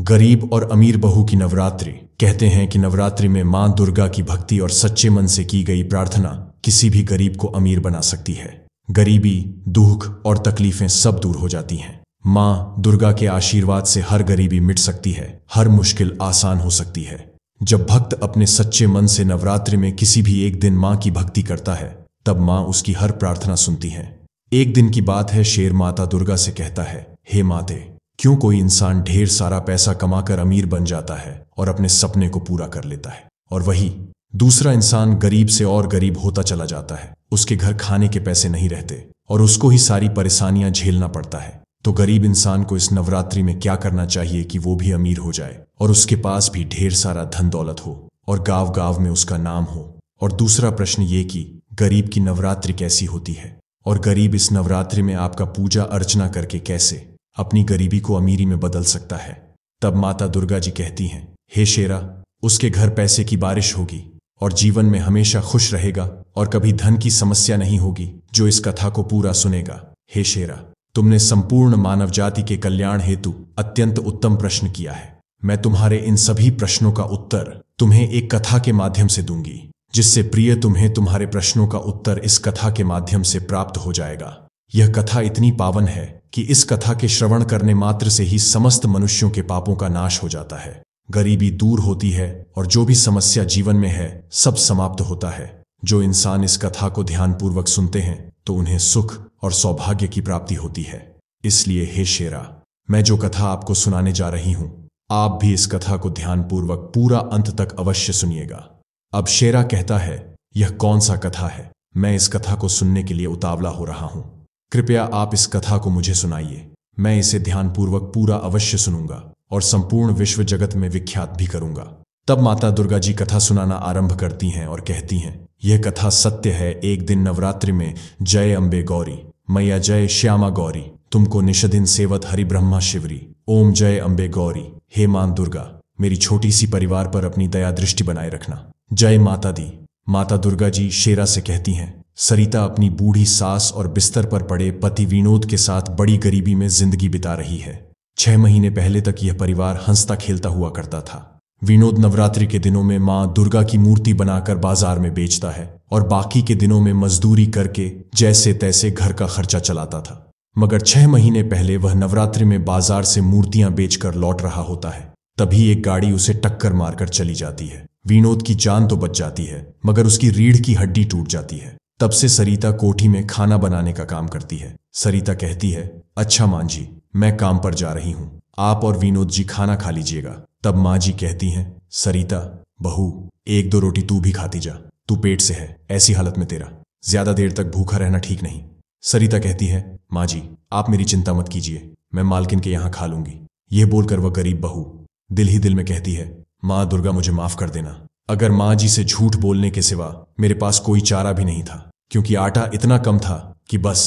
गरीब और अमीर बहू की नवरात्रि कहते हैं कि नवरात्रि में मां दुर्गा की भक्ति और सच्चे मन से की गई प्रार्थना किसी भी गरीब को अमीर बना सकती है गरीबी दुख और तकलीफें सब दूर हो जाती हैं मां दुर्गा के आशीर्वाद से हर गरीबी मिट सकती है हर मुश्किल आसान हो सकती है जब भक्त अपने सच्चे मन से नवरात्रि में किसी भी एक दिन मां की भक्ति करता है तब मां उसकी हर प्रार्थना सुनती है एक दिन की बात है शेर माता दुर्गा से कहता है हे माते क्यों कोई इंसान ढेर सारा पैसा कमाकर अमीर बन जाता है और अपने सपने को पूरा कर लेता है और वही दूसरा इंसान गरीब से और गरीब होता चला जाता है उसके घर खाने के पैसे नहीं रहते और उसको ही सारी परेशानियां झेलना पड़ता है तो गरीब इंसान को इस नवरात्रि में क्या करना चाहिए कि वो भी अमीर हो जाए और उसके पास भी ढेर सारा धन दौलत हो और गांव गांव में उसका नाम हो और दूसरा प्रश्न ये कि गरीब की नवरात्रि कैसी होती है और गरीब इस नवरात्रि में आपका पूजा अर्चना करके कैसे अपनी गरीबी को अमीरी में बदल सकता है तब माता दुर्गा जी कहती हैं हे शेरा उसके घर पैसे की बारिश होगी और जीवन में हमेशा खुश रहेगा और कभी धन की समस्या नहीं होगी जो इस कथा को पूरा सुनेगा हे शेरा तुमने संपूर्ण मानव जाति के कल्याण हेतु अत्यंत उत्तम प्रश्न किया है मैं तुम्हारे इन सभी प्रश्नों का उत्तर तुम्हें एक कथा के माध्यम से दूंगी जिससे प्रिय तुम्हें तुम्हारे प्रश्नों का उत्तर इस कथा के माध्यम से प्राप्त हो जाएगा यह कथा इतनी पावन है कि इस कथा के श्रवण करने मात्र से ही समस्त मनुष्यों के पापों का नाश हो जाता है गरीबी दूर होती है और जो भी समस्या जीवन में है सब समाप्त होता है जो इंसान इस कथा को ध्यानपूर्वक सुनते हैं तो उन्हें सुख और सौभाग्य की प्राप्ति होती है इसलिए हे शेरा मैं जो कथा आपको सुनाने जा रही हूं आप भी इस कथा को ध्यानपूर्वक पूरा अंत तक अवश्य सुनिएगा अब शेरा कहता है यह कौन सा कथा है मैं इस कथा को सुनने के लिए उतावला हो रहा हूं कृपया आप इस कथा को मुझे सुनाइए मैं इसे ध्यानपूर्वक पूरा अवश्य सुनूंगा और संपूर्ण विश्व जगत में विख्यात भी करूंगा तब माता दुर्गा जी कथा सुनाना आरंभ करती हैं और कहती हैं यह कथा सत्य है एक दिन नवरात्रि में जय अम्बे गौरी मैया जय श्यामा गौरी तुमको निषदिन सेवत हरि ब्रह्मा शिवरी ओम जय अम्बे गौरी हे मां दुर्गा मेरी छोटी सी परिवार पर अपनी दया दृष्टि बनाए रखना जय माता दी माता दुर्गा जी शेरा से कहती हैं सरिता अपनी बूढ़ी सास और बिस्तर पर पड़े पति विनोद के साथ बड़ी गरीबी में जिंदगी बिता रही है छह महीने पहले तक यह परिवार हंसता खेलता हुआ करता था विनोद नवरात्रि के दिनों में मां दुर्गा की मूर्ति बनाकर बाजार में बेचता है और बाकी के दिनों में मजदूरी करके जैसे तैसे घर का खर्चा चलाता था मगर छह महीने पहले वह नवरात्रि में बाजार से मूर्तियां बेचकर लौट रहा होता है तभी एक गाड़ी उसे टक्कर मारकर चली जाती है विनोद की जान तो बच जाती है मगर उसकी रीढ़ की हड्डी टूट जाती है तब से सरिता कोठी में खाना बनाने का काम करती है सरिता कहती है अच्छा मां जी मैं काम पर जा रही हूं आप और विनोद जी खाना खा लीजिएगा तब माँ जी कहती हैं सरिता बहू एक दो रोटी तू भी खाती जा तू पेट से है ऐसी हालत में तेरा ज्यादा देर तक भूखा रहना ठीक नहीं सरिता कहती है माँ जी आप मेरी चिंता मत कीजिए मैं मालकिन के यहाँ खा लूंगी यह बोलकर वह गरीब बहू दिल ही दिल में कहती है माँ दुर्गा मुझे माफ कर देना अगर माँ जी से झूठ बोलने के सिवा मेरे पास कोई चारा भी नहीं था क्योंकि आटा इतना कम था कि बस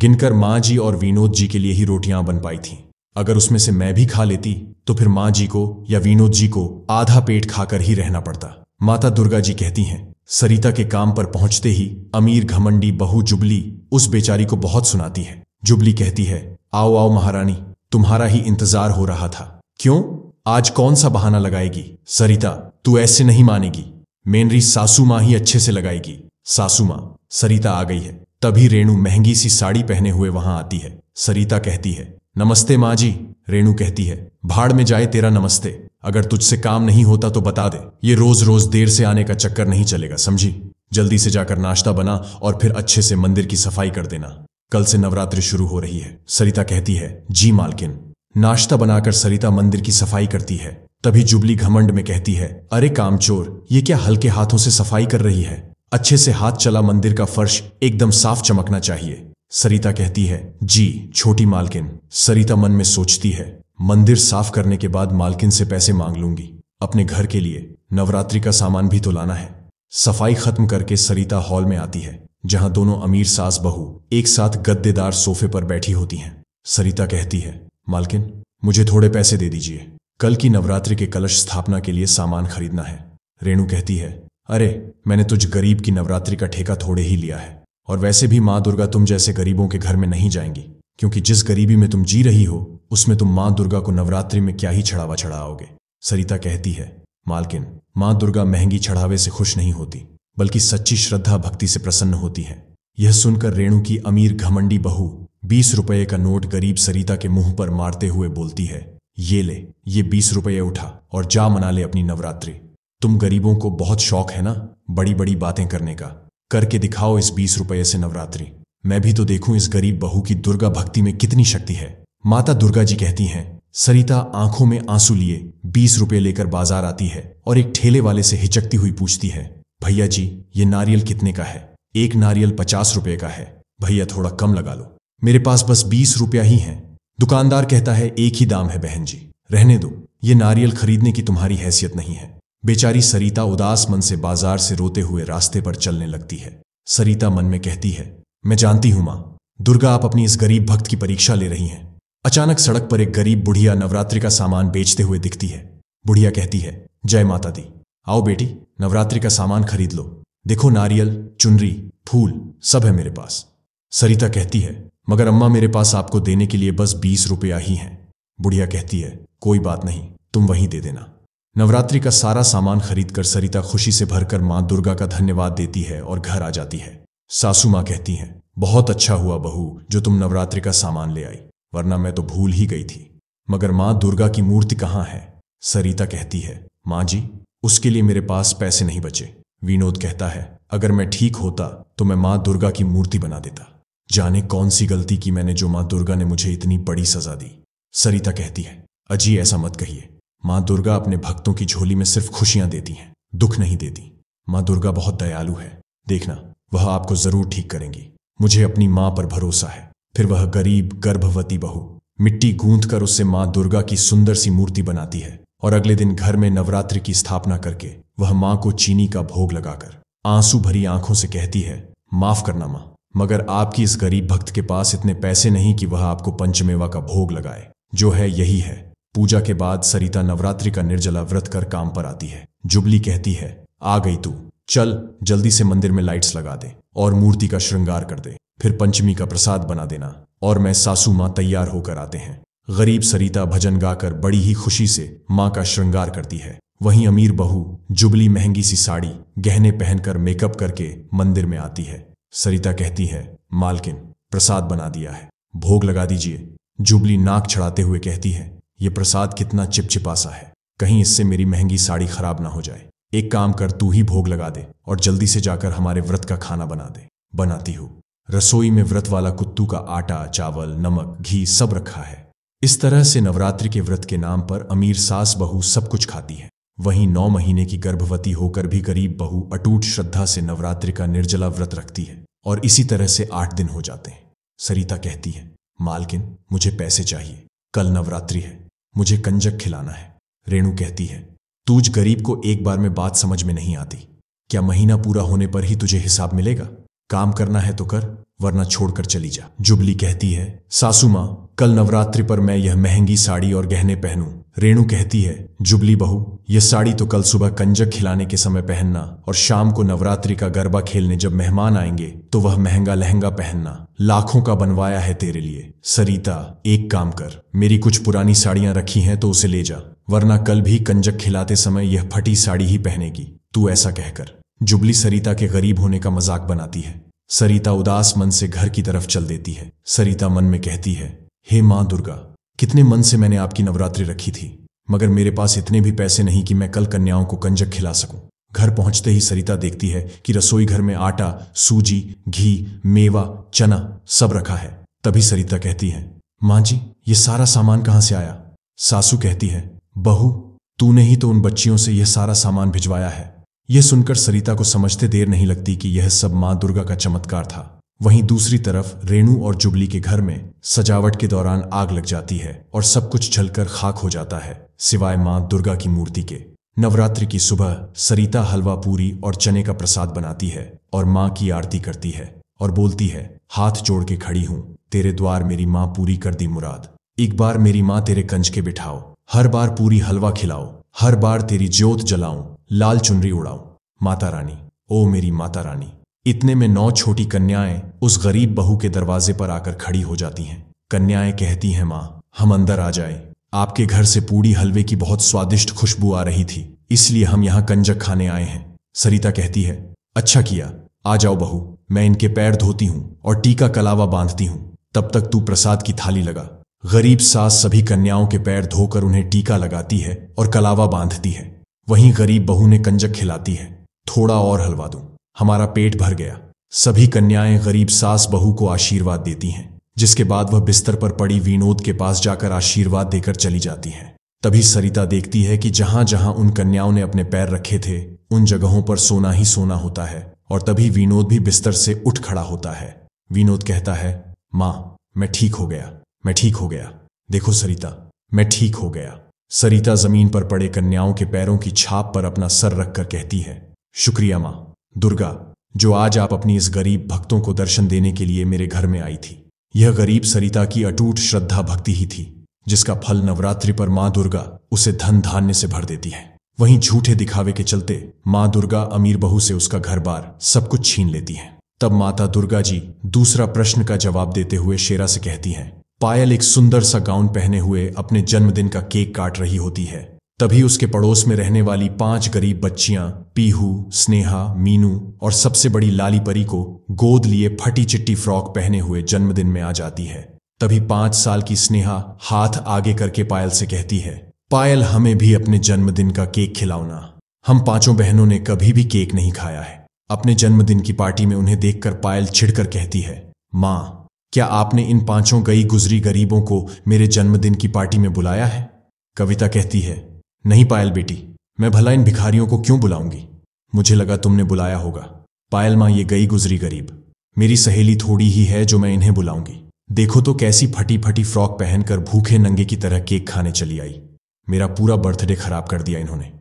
गिनकर माँ जी और विनोद जी के लिए ही रोटियां बन पाई थी अगर उसमें से मैं भी खा लेती तो फिर माँ जी को या विनोद जी को आधा पेट खाकर ही रहना पड़ता माता दुर्गा जी कहती हैं सरिता के काम पर पहुंचते ही अमीर घमंडी बहु जुबली उस बेचारी को बहुत सुनाती है जुबली कहती है आओ आओ महारानी तुम्हारा ही इंतजार हो रहा था क्यों आज कौन सा बहाना लगाएगी सरिता तू ऐसे नहीं मानेगी मेनरी सासू माँ ही अच्छे से लगाएगी सासू माँ सरिता आ गई है तभी रेणु महंगी सी साड़ी पहने हुए वहां आती है सरिता कहती है नमस्ते माँ जी रेणु कहती है भाड़ में जाए तेरा नमस्ते अगर तुझसे काम नहीं होता तो बता दे ये रोज रोज देर से आने का चक्कर नहीं चलेगा समझी जल्दी से जाकर नाश्ता बना और फिर अच्छे से मंदिर की सफाई कर देना कल से नवरात्रि शुरू हो रही है सरिता कहती है जी मालकिन नाश्ता बनाकर सरिता मंदिर की सफाई करती है तभी जुबली घमंड में कहती है अरे कामचोर ये क्या हल्के हाथों से सफाई कर रही है अच्छे से हाथ चला मंदिर का फर्श एकदम साफ चमकना चाहिए सरिता कहती है जी छोटी मालकिन सरिता मन में सोचती है मंदिर साफ करने के बाद मालकिन से पैसे मांग लूंगी अपने घर के लिए नवरात्रि का सामान भी तो लाना है सफाई खत्म करके सरिता हॉल में आती है जहां दोनों अमीर सास बहू एक साथ गद्देदार सोफे पर बैठी होती हैं सरिता कहती है मालकिन मुझे थोड़े पैसे दे दीजिए कल की नवरात्रि के कलश स्थापना के लिए सामान खरीदना है रेणु कहती है अरे मैंने तुझ गरीब की नवरात्रि का ठेका थोड़े ही लिया है और वैसे भी माँ दुर्गा तुम जैसे गरीबों के घर में नहीं जाएंगी क्योंकि जिस गरीबी में तुम जी रही हो उसमें तुम माँ दुर्गा को नवरात्रि में क्या ही चढ़ावा चढ़ाओगे सरिता कहती है मालकिन माँ दुर्गा महंगी चढ़ावे से खुश नहीं होती बल्कि सच्ची श्रद्धा भक्ति से प्रसन्न होती है यह सुनकर रेणु की अमीर घमंडी बहू बीस रुपए का नोट गरीब सरिता के मुंह पर मारते हुए बोलती है ये ले ये बीस रुपये उठा और जा मना ले अपनी नवरात्रि तुम गरीबों को बहुत शौक है ना बड़ी बड़ी बातें करने का करके दिखाओ इस बीस रुपये से नवरात्रि मैं भी तो देखूं इस गरीब बहू की दुर्गा भक्ति में कितनी शक्ति है माता दुर्गा जी कहती हैं सरिता आंखों में आंसू लिए बीस रुपये लेकर बाजार आती है और एक ठेले वाले से हिचकती हुई पूछती है भैया जी ये नारियल कितने का है एक नारियल पचास रुपये का है भैया थोड़ा कम लगा लो मेरे पास बस बीस रुपया ही है दुकानदार कहता है एक ही दाम है बहन जी रहने दो ये नारियल खरीदने की तुम्हारी हैसियत नहीं है बेचारी सरिता उदास मन से बाजार से रोते हुए रास्ते पर चलने लगती है सरिता मन में कहती है मैं जानती हूं मां दुर्गा आप अपनी इस गरीब भक्त की परीक्षा ले रही हैं अचानक सड़क पर एक गरीब बुढ़िया नवरात्रि का सामान बेचते हुए दिखती है बुढ़िया कहती है जय माता दी आओ बेटी नवरात्रि का सामान खरीद लो देखो नारियल चुनरी फूल सब है मेरे पास सरिता कहती है मगर अम्मा मेरे पास आपको देने के लिए बस बीस रुपया ही हैं बुढ़िया कहती है कोई बात नहीं तुम वहीं दे देना नवरात्रि का सारा सामान खरीदकर सरिता खुशी से भरकर मां दुर्गा का धन्यवाद देती है और घर आ जाती है सासू मां कहती हैं बहुत अच्छा हुआ बहू जो तुम नवरात्रि का सामान ले आई वरना मैं तो भूल ही गई थी मगर माँ दुर्गा की मूर्ति कहाँ है सरिता कहती है माँ जी उसके लिए मेरे पास पैसे नहीं बचे विनोद कहता है अगर मैं ठीक होता तो मैं माँ दुर्गा की मूर्ति बना देता जाने कौन सी गलती की मैंने जो मां दुर्गा ने मुझे इतनी बड़ी सजा दी सरिता कहती है अजी ऐसा मत कहिए मां दुर्गा अपने भक्तों की झोली में सिर्फ खुशियां देती हैं दुख नहीं देती मां दुर्गा बहुत दयालु है देखना वह आपको जरूर ठीक करेंगी मुझे अपनी मां पर भरोसा है फिर वह गरीब गर्भवती बहू मिट्टी गूंथ कर उससे मां दुर्गा की सुंदर सी मूर्ति बनाती है और अगले दिन घर में नवरात्रि की स्थापना करके वह मां को चीनी का भोग लगाकर आंसू भरी आंखों से कहती है माफ करना मां मगर आपकी इस गरीब भक्त के पास इतने पैसे नहीं कि वह आपको पंचमेवा का भोग लगाए जो है यही है पूजा के बाद सरिता नवरात्रि का निर्जला व्रत कर काम पर आती है जुबली कहती है आ गई तू चल जल्दी से मंदिर में लाइट्स लगा दे और मूर्ति का श्रृंगार कर दे फिर पंचमी का प्रसाद बना देना और मैं सासू माँ तैयार होकर आते हैं गरीब सरिता भजन गाकर बड़ी ही खुशी से माँ का श्रृंगार करती है वहीं अमीर बहू जुबली महंगी सी साड़ी गहने पहनकर मेकअप करके मंदिर में आती है सरिता कहती है मालकिन प्रसाद बना दिया है भोग लगा दीजिए जुबली नाक छड़ाते हुए कहती है ये प्रसाद कितना चिपचिपासा है कहीं इससे मेरी महंगी साड़ी खराब ना हो जाए एक काम कर तू ही भोग लगा दे और जल्दी से जाकर हमारे व्रत का खाना बना दे बनाती हूँ रसोई में व्रत वाला कुत्तू का आटा चावल नमक घी सब रखा है इस तरह से नवरात्रि के व्रत के नाम पर अमीर सास बहू सब कुछ खाती है वहीं नौ महीने की गर्भवती होकर भी गरीब बहू अटूट श्रद्धा से नवरात्रि का निर्जला व्रत रखती है और इसी तरह से आठ दिन हो जाते हैं सरिता कहती है मालकिन मुझे पैसे चाहिए कल नवरात्रि है मुझे कंजक खिलाना है रेणु कहती है तूज गरीब को एक बार में बात समझ में नहीं आती क्या महीना पूरा होने पर ही तुझे हिसाब मिलेगा काम करना है तो कर वरना छोड़कर चली जा जुबली कहती है सासू माँ कल नवरात्रि पर मैं यह महंगी साड़ी और गहने पहनूं रेणु कहती है जुबली बहू यह साड़ी तो कल सुबह कंजक खिलाने के समय पहनना और शाम को नवरात्रि का गरबा खेलने जब मेहमान आएंगे तो वह महंगा लहंगा पहनना लाखों का बनवाया है तेरे लिए सरिता एक काम कर मेरी कुछ पुरानी साड़ियां रखी हैं तो उसे ले जा वरना कल भी कंजक खिलाते समय यह फटी साड़ी ही पहनेगी तू ऐसा कहकर जुबली सरिता के गरीब होने का मजाक बनाती है सरिता उदास मन से घर की तरफ चल देती है सरिता मन में कहती है हे माँ दुर्गा कितने मन से मैंने आपकी नवरात्रि रखी थी मगर मेरे पास इतने भी पैसे नहीं कि मैं कल कन्याओं को कंजक खिला सकूं घर पहुंचते ही सरिता देखती है कि रसोई घर में आटा सूजी घी मेवा चना सब रखा है तभी सरिता कहती है माँ जी ये सारा सामान कहाँ से आया सासू कहती है बहू तूने ही तो उन बच्चियों से यह सारा सामान भिजवाया है यह सुनकर सरिता को समझते देर नहीं लगती कि यह सब माँ दुर्गा का चमत्कार था वहीं दूसरी तरफ रेणु और जुबली के घर में सजावट के दौरान आग लग जाती है और सब कुछ झलकर खाक हो जाता है सिवाय मां दुर्गा की मूर्ति के नवरात्रि की सुबह सरिता हलवा पूरी और चने का प्रसाद बनाती है और मां की आरती करती है और बोलती है हाथ जोड़ के खड़ी हूं तेरे द्वार मेरी माँ पूरी कर दी मुराद एक बार मेरी माँ तेरे कंज के बिठाओ हर बार पूरी हलवा खिलाओ हर बार तेरी ज्योत जलाऊं लाल चुनरी उड़ाऊं माता रानी ओ मेरी माता रानी इतने में नौ छोटी कन्याएं उस गरीब बहू के दरवाजे पर आकर खड़ी हो जाती हैं कन्याएं कहती हैं माँ हम अंदर आ जाए आपके घर से पूड़ी हलवे की बहुत स्वादिष्ट खुशबू आ रही थी इसलिए हम यहाँ कंजक खाने आए हैं सरिता कहती है अच्छा किया आ जाओ बहू मैं इनके पैर धोती हूँ और टीका कलावा बांधती हूँ तब तक तू प्रसाद की थाली लगा गरीब सास सभी कन्याओं के पैर धोकर उन्हें टीका लगाती है और कलावा बांधती है वहीं गरीब बहू ने कंजक खिलाती है थोड़ा और हलवा दूं हमारा पेट भर गया सभी कन्याएं गरीब सास बहू को आशीर्वाद देती हैं जिसके बाद वह बिस्तर पर पड़ी विनोद के पास जाकर आशीर्वाद देकर चली जाती है तभी सरिता देखती है कि जहां जहां उन कन्याओं ने अपने पैर रखे थे उन जगहों पर सोना ही सोना होता है और तभी विनोद भी बिस्तर से उठ खड़ा होता है विनोद कहता है मां मैं ठीक हो गया मैं ठीक हो गया देखो सरिता मैं ठीक हो गया सरिता जमीन पर पड़े कन्याओं के पैरों की छाप पर अपना सर रखकर कहती है शुक्रिया मां दुर्गा जो आज आप अपनी इस गरीब भक्तों को दर्शन देने के लिए मेरे घर में आई थी यह गरीब सरिता की अटूट श्रद्धा भक्ति ही थी जिसका फल नवरात्रि पर मां दुर्गा उसे धन धान्य से भर देती है वहीं झूठे दिखावे के चलते मां दुर्गा अमीर बहू से उसका घर बार सब कुछ छीन लेती है तब माता दुर्गा जी दूसरा प्रश्न का जवाब देते हुए शेरा से कहती हैं पायल एक सुंदर सा गाउन पहने हुए अपने जन्मदिन का केक काट रही होती है तभी उसके पड़ोस में रहने वाली पांच गरीब बच्चियां पीहू स्नेहा मीनू और सबसे बड़ी लाली परी को गोद लिए फटी चिट्टी फ्रॉक पहने हुए जन्मदिन में आ जाती है तभी पांच साल की स्नेहा हाथ आगे करके पायल से कहती है पायल हमें भी अपने जन्मदिन का केक खिलाओना हम पांचों बहनों ने कभी भी केक नहीं खाया है अपने जन्मदिन की पार्टी में उन्हें देखकर पायल छिड़कर कहती है माँ क्या आपने इन पांचों गई गुजरी गरीबों को मेरे जन्मदिन की पार्टी में बुलाया है कविता कहती है नहीं पायल बेटी मैं भला इन भिखारियों को क्यों बुलाऊंगी मुझे लगा तुमने बुलाया होगा पायल मां ये गई गुजरी गरीब मेरी सहेली थोड़ी ही है जो मैं इन्हें बुलाऊंगी देखो तो कैसी फटी फटी फ्रॉक पहनकर भूखे नंगे की तरह केक खाने चली आई मेरा पूरा बर्थडे खराब कर दिया इन्होंने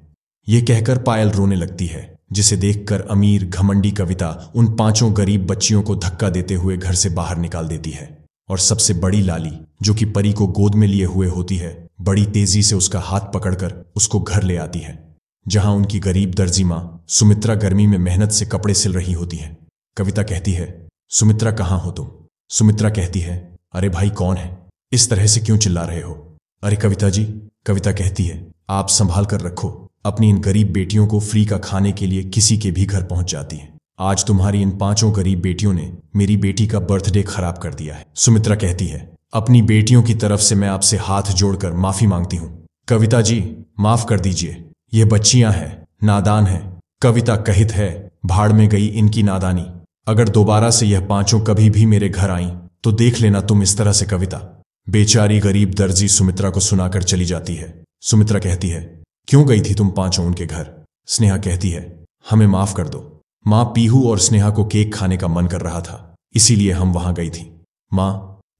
ये कहकर पायल रोने लगती है जिसे देखकर अमीर घमंडी कविता उन पांचों गरीब बच्चियों को धक्का देते हुए घर से बाहर निकाल देती है और सबसे बड़ी लाली जो कि परी को गोद में लिए हुए होती है बड़ी तेजी से उसका हाथ पकड़कर उसको घर ले आती है जहां उनकी गरीब दर्जी माँ सुमित्रा गर्मी में मेहनत से कपड़े सिल रही होती है कविता कहती है सुमित्रा कहाँ हो तुम सुमित्रा कहती है अरे भाई कौन है इस तरह से क्यों चिल्ला रहे हो अरे कविता जी कविता कहती है आप संभाल कर रखो अपनी इन गरीब बेटियों को फ्री का खाने के लिए किसी के भी घर पहुंच जाती है आज तुम्हारी इन पांचों गरीब बेटियों ने मेरी बेटी का बर्थडे खराब कर दिया है सुमित्रा कहती है अपनी बेटियों की तरफ से मैं आपसे हाथ जोड़कर माफी मांगती हूँ कविता जी माफ कर दीजिए ये बच्चियां हैं नादान हैं कविता कहित है भाड़ में गई इनकी नादानी अगर दोबारा से यह पांचों कभी भी मेरे घर आई तो देख लेना तुम इस तरह से कविता बेचारी गरीब दर्जी सुमित्रा को सुनाकर चली जाती है सुमित्रा कहती है क्यों गई थी तुम पांचों उनके घर स्नेहा कहती है हमें माफ कर दो माँ पीहू और स्नेहा को केक खाने का मन कर रहा था इसीलिए हम वहां गई थी माँ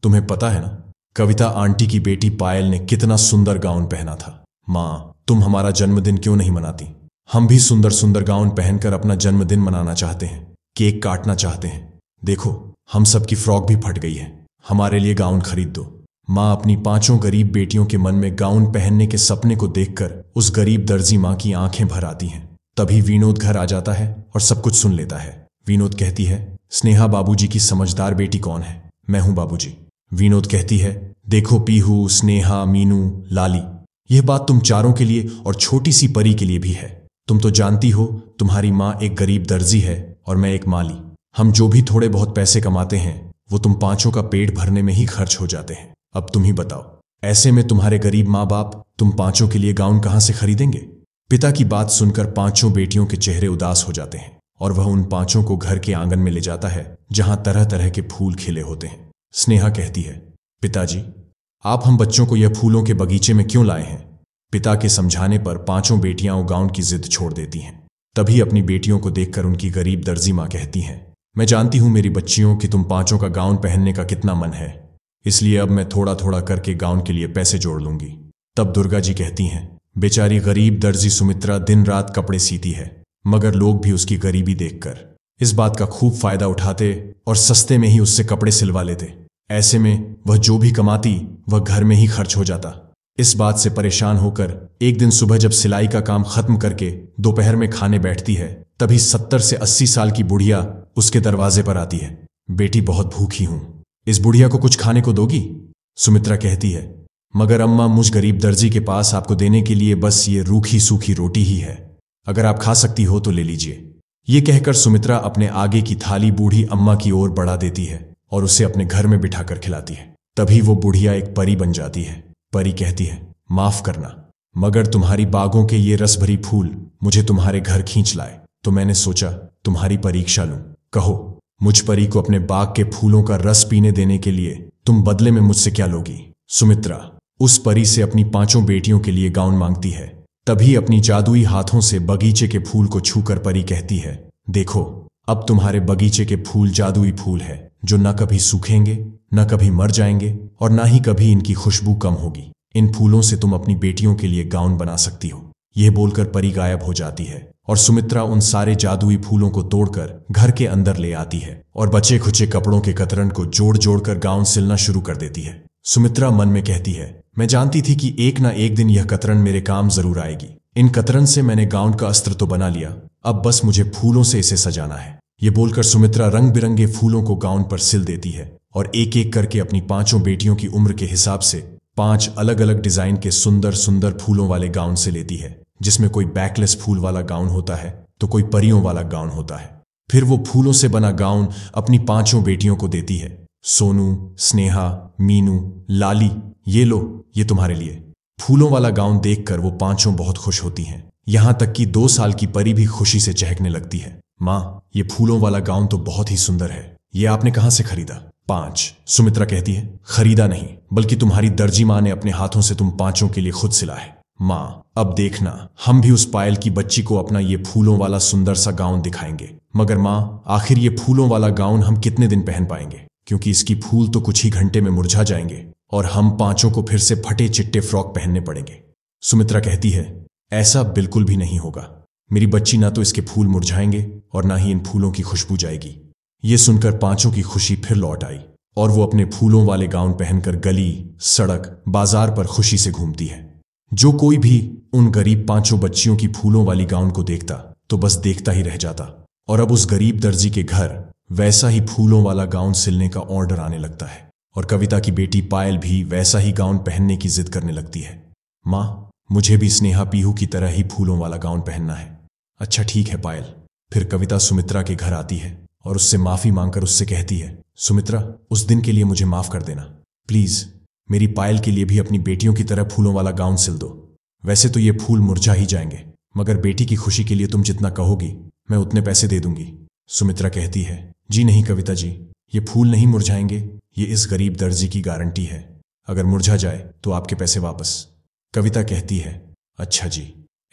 तुम्हें पता है ना कविता आंटी की बेटी पायल ने कितना सुंदर गाउन पहना था माँ तुम हमारा जन्मदिन क्यों नहीं मनाती हम भी सुंदर सुंदर गाउन पहनकर अपना जन्मदिन मनाना चाहते हैं केक काटना चाहते हैं देखो हम सबकी फ्रॉक भी फट गई है हमारे लिए गाउन खरीद दो माँ अपनी पांचों गरीब बेटियों के मन में गाउन पहनने के सपने को देखकर उस गरीब दर्जी माँ की आंखें भर आती हैं तभी विनोद घर आ जाता है और सब कुछ सुन लेता है विनोद कहती है स्नेहा बाबूजी की समझदार बेटी कौन है मैं हूं बाबूजी विनोद कहती है देखो पीहू स्नेहा मीनू लाली यह बात तुम चारों के लिए और छोटी सी परी के लिए भी है तुम तो जानती हो तुम्हारी माँ एक गरीब दर्जी है और मैं एक माली हम जो भी थोड़े बहुत पैसे कमाते हैं वो तुम पांचों का पेट भरने में ही खर्च हो जाते हैं अब तुम ही बताओ ऐसे में तुम्हारे गरीब माँ बाप तुम पांचों के लिए गाउन कहाँ से खरीदेंगे पिता की बात सुनकर पांचों बेटियों के चेहरे उदास हो जाते हैं और वह उन पांचों को घर के आंगन में ले जाता है जहां तरह तरह के फूल खिले होते हैं स्नेहा कहती है पिताजी आप हम बच्चों को यह फूलों के बगीचे में क्यों लाए हैं पिता के समझाने पर पांचों बेटियां उगाउन की जिद छोड़ देती हैं तभी अपनी बेटियों को देखकर उनकी गरीब दर्जी मां कहती हैं मैं जानती हूं मेरी बच्चियों कि तुम पांचों का गाउन पहनने का कितना मन है इसलिए अब मैं थोड़ा थोड़ा करके गाउन के लिए पैसे जोड़ लूंगी तब दुर्गा जी कहती हैं बेचारी गरीब दर्जी सुमित्रा दिन रात कपड़े सीती है मगर लोग भी उसकी गरीबी देखकर इस बात का खूब फायदा उठाते और सस्ते में ही उससे कपड़े सिलवा लेते ऐसे में वह जो भी कमाती वह घर में ही खर्च हो जाता इस बात से परेशान होकर एक दिन सुबह जब सिलाई का काम खत्म करके दोपहर में खाने बैठती है तभी सत्तर से अस्सी साल की बुढ़िया उसके दरवाजे पर आती है बेटी बहुत भूखी हूं इस बुढ़िया को कुछ खाने को दोगी सुमित्रा कहती है मगर अम्मा मुझ गरीब दर्जी के पास आपको देने के लिए बस ये रूखी सूखी रोटी ही है अगर आप खा सकती हो तो ले लीजिए ये कहकर सुमित्रा अपने आगे की थाली बूढ़ी अम्मा की ओर बढ़ा देती है और उसे अपने घर में बिठाकर खिलाती है तभी वो बुढ़िया एक परी बन जाती है परी कहती है माफ करना मगर तुम्हारी बागों के ये रस भरी फूल मुझे तुम्हारे घर खींच लाए तो मैंने सोचा तुम्हारी परीक्षा लू कहो मुझ परी को अपने बाग के फूलों का रस पीने देने के लिए तुम बदले में मुझसे क्या लोगी सुमित्रा उस परी से अपनी पांचों बेटियों के लिए गाउन मांगती है तभी अपनी जादुई हाथों से बगीचे के फूल को छूकर परी कहती है देखो अब तुम्हारे बगीचे के फूल जादुई फूल है जो न कभी सूखेंगे न कभी मर जाएंगे और न ही कभी इनकी खुशबू कम होगी इन फूलों से तुम अपनी बेटियों के लिए गाउन बना सकती हो यह बोलकर परी गायब हो जाती है और सुमित्रा उन सारे जादुई फूलों को तोड़कर घर के अंदर ले आती है और बचे खुचे कपड़ों के कतरन को जोड़ जोड़कर गाउन सिलना शुरू कर देती है सुमित्रा मन में कहती है मैं जानती थी कि एक ना एक दिन यह कतरन मेरे काम जरूर आएगी इन कतरन से मैंने गाउन का अस्त्र तो बना लिया अब बस मुझे फूलों से इसे सजाना है ये बोलकर सुमित्रा रंग बिरंगे फूलों को गाउन पर सिल देती है और एक एक करके अपनी पांचों बेटियों की उम्र के हिसाब से पांच अलग अलग डिजाइन के सुंदर सुंदर फूलों वाले गाउन से लेती है जिसमें कोई बैकलेस फूल वाला गाउन होता है तो कोई परियों वाला गाउन होता है फिर वो फूलों से बना गाउन अपनी पांचों बेटियों को देती है सोनू स्नेहा मीनू लाली ये लो ये तुम्हारे लिए फूलों वाला गाउन देखकर वो पांचों बहुत खुश होती हैं यहां तक कि दो साल की परी भी खुशी से चहकने लगती है माँ ये फूलों वाला गाउन तो बहुत ही सुंदर है ये आपने कहां से खरीदा पांच सुमित्रा कहती है खरीदा नहीं बल्कि तुम्हारी दर्जी माँ ने अपने हाथों से तुम पांचों के लिए खुद सिला है माँ अब देखना हम भी उस पायल की बच्ची को अपना ये फूलों वाला सुंदर सा गाउन दिखाएंगे मगर माँ आखिर ये फूलों वाला गाउन हम कितने दिन पहन पाएंगे क्योंकि इसकी फूल तो कुछ ही घंटे में मुरझा जाएंगे और हम पांचों को फिर से फटे चिट्टे फ्रॉक पहनने पड़ेंगे सुमित्रा कहती है ऐसा बिल्कुल भी नहीं होगा मेरी बच्ची ना तो इसके फूल मुरझाएंगे और ना ही इन फूलों की खुशबू जाएगी ये सुनकर पांचों की खुशी फिर लौट आई और वो अपने फूलों वाले गाउन पहनकर गली सड़क बाजार पर खुशी से घूमती है जो कोई भी उन गरीब पांचों बच्चियों की फूलों वाली गाउन को देखता तो बस देखता ही रह जाता और अब उस गरीब दर्जी के घर वैसा ही फूलों वाला गाउन सिलने का ऑर्डर आने लगता है और कविता की बेटी पायल भी वैसा ही गाउन पहनने की जिद करने लगती है माँ मुझे भी स्नेहा पीहू की तरह ही फूलों वाला गाउन पहनना है अच्छा ठीक है पायल फिर कविता सुमित्रा के घर आती है और उससे माफी मांगकर उससे कहती है सुमित्रा उस दिन के लिए मुझे माफ कर देना प्लीज मेरी पायल के लिए भी अपनी बेटियों की तरह फूलों वाला गाउन सिल दो वैसे तो ये फूल मुरझा ही जाएंगे मगर बेटी की खुशी के लिए तुम जितना कहोगी मैं उतने पैसे दे दूंगी सुमित्रा कहती है जी नहीं कविता जी ये फूल नहीं मुरझाएंगे ये इस गरीब दर्जी की गारंटी है अगर मुरझा जाए तो आपके पैसे वापस कविता कहती है अच्छा जी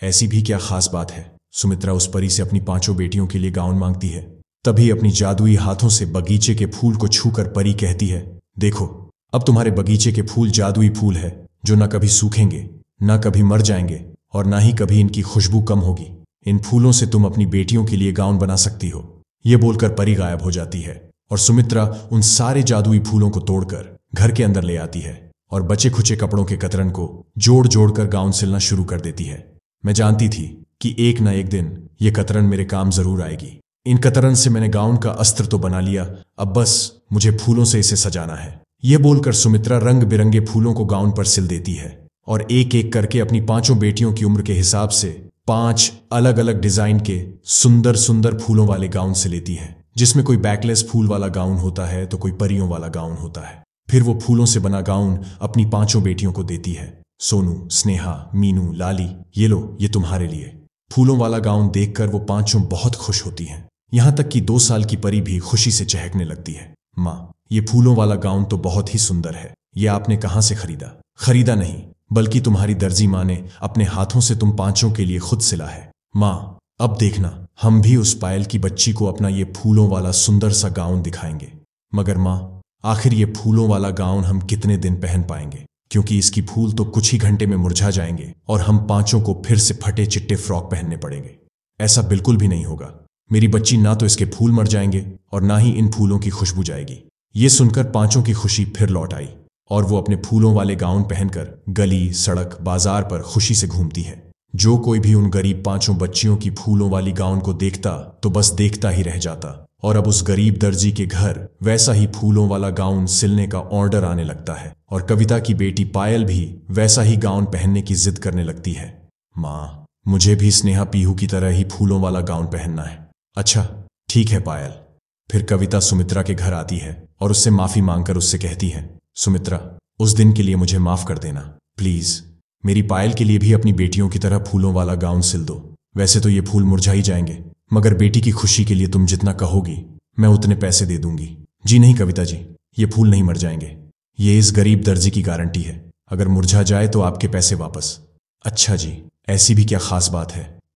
ऐसी भी क्या खास बात है सुमित्रा उस परी से अपनी पांचों बेटियों के लिए गाउन मांगती है तभी अपनी जादुई हाथों से बगीचे के फूल को छूकर परी कहती है देखो अब तुम्हारे बगीचे के फूल जादुई फूल है जो ना कभी सूखेंगे ना कभी मर जाएंगे और ना ही कभी इनकी खुशबू कम होगी इन फूलों से तुम अपनी बेटियों के लिए गाउन बना सकती हो ये बोलकर परी गायब हो जाती है और सुमित्रा उन सारे जादुई फूलों को तोड़कर घर के अंदर ले आती है और बचे खुचे कपड़ों के कतरन को जोड़ जोड़कर गाउन सिलना शुरू कर देती है मैं जानती थी कि एक न एक दिन ये कतरन मेरे काम जरूर आएगी इन कतरन से मैंने गाउन का अस्त्र तो बना लिया अब बस मुझे फूलों से इसे सजाना है यह बोलकर सुमित्रा रंग बिरंगे फूलों को गाउन पर सिल देती है और एक एक करके अपनी पांचों बेटियों की उम्र के हिसाब से पांच अलग अलग डिजाइन के सुंदर सुंदर फूलों वाले गाउन से लेती है जिसमें कोई बैकलेस फूल वाला गाउन होता है तो कोई परियों वाला गाउन होता है फिर वो फूलों से बना गाउन अपनी पांचों बेटियों को देती है सोनू स्नेहा मीनू लाली ये लो ये तुम्हारे लिए फूलों वाला गाउन देखकर वो पांचों बहुत खुश होती हैं यहां तक कि दो साल की परी भी खुशी से चहकने लगती है माँ ये फूलों वाला गाउन तो बहुत ही सुंदर है ये आपने कहाँ से खरीदा खरीदा नहीं बल्कि तुम्हारी दर्जी माँ ने अपने हाथों से तुम पांचों के लिए खुद सिला है माँ अब देखना हम भी उस पायल की बच्ची को अपना ये फूलों वाला सुंदर सा गाउन दिखाएंगे मगर माँ आखिर ये फूलों वाला गाउन हम कितने दिन पहन पाएंगे क्योंकि इसकी फूल तो कुछ ही घंटे में मुरझा जाएंगे और हम पांचों को फिर से फटे चिट्टे फ्रॉक पहनने पड़ेंगे ऐसा बिल्कुल भी नहीं होगा मेरी बच्ची ना तो इसके फूल मर जाएंगे और ना ही इन फूलों की खुशबू जाएगी ये सुनकर पांचों की खुशी फिर लौट आई और वो अपने फूलों वाले गाउन पहनकर गली सड़क बाजार पर खुशी से घूमती है जो कोई भी उन गरीब पांचों बच्चियों की फूलों वाली गाउन को देखता तो बस देखता ही रह जाता और अब उस गरीब दर्जी के घर वैसा ही फूलों वाला गाउन सिलने का ऑर्डर आने लगता है और कविता की बेटी पायल भी वैसा ही गाउन पहनने की जिद करने लगती है माँ मुझे भी स्नेहा पीहू की तरह ही फूलों वाला गाउन पहनना है अच्छा ठीक है पायल फिर कविता सुमित्रा के घर आती है और उससे माफी मांगकर उससे कहती है सुमित्रा उस दिन के लिए मुझे माफ कर देना प्लीज मेरी पायल के लिए भी अपनी बेटियों की तरह फूलों वाला गाउन सिल दो वैसे तो ये फूल मुरझा ही जाएंगे मगर बेटी की खुशी के लिए तुम जितना कहोगी मैं उतने पैसे दे दूंगी जी नहीं कविता जी ये फूल नहीं मर जाएंगे ये इस गरीब दर्जी की गारंटी है अगर मुरझा जाए तो आपके पैसे वापस अच्छा जी ऐसी भी क्या खास बात है